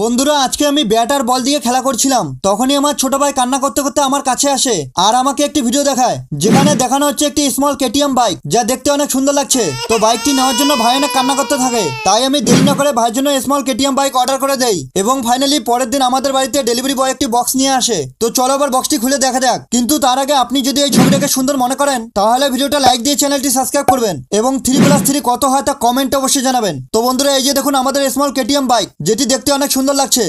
বন্ধুরা আজকে আমি ব্যাট আর বল দিয়ে খেলা করছিলাম তখনই আমার ছোট ভাই কান্না করতে করতে আমার কাছে আসে আর আমাকে একটি ভিডিও দেখায় যেখানে দেখানো হচ্ছে একটি স্মল কেটিএম বাইক যা দেখতে অনেক সুন্দর লাগছে তো বাইকটি নেওয়ার জন্য ভাই অনেক কান্না করতে থাকে তাই আমি দেরি না করে ভাইয়ের জন্য স্মল কেটিএম বাইক অর্ডার করে দেই এবং ফাইনালি পরের দিন আমাদের বাড়িতে ডেলিভারি বয় একটি বক্স নিয়ে আসে তো চলো আবার বক্সটি খুলে দেখা যাক কিন্তু তার আগে আপনি যদি এই ছবিটাকে সুন্দর মনে করেন তাহলে ভিডিওটা লাইক দিয়ে চ্যানেলটি সাবস্ক্রাইব করবেন এবং থ্রি প্লাস থ্রি কত হয় তা কমেন্টে অবশ্যই জানাবেন তো বন্ধুরা এই যে দেখুন আমাদের স্মল কেটিএম বাইক যেটি দেখতে অনেক সুন্দর সুন্দর লাগছে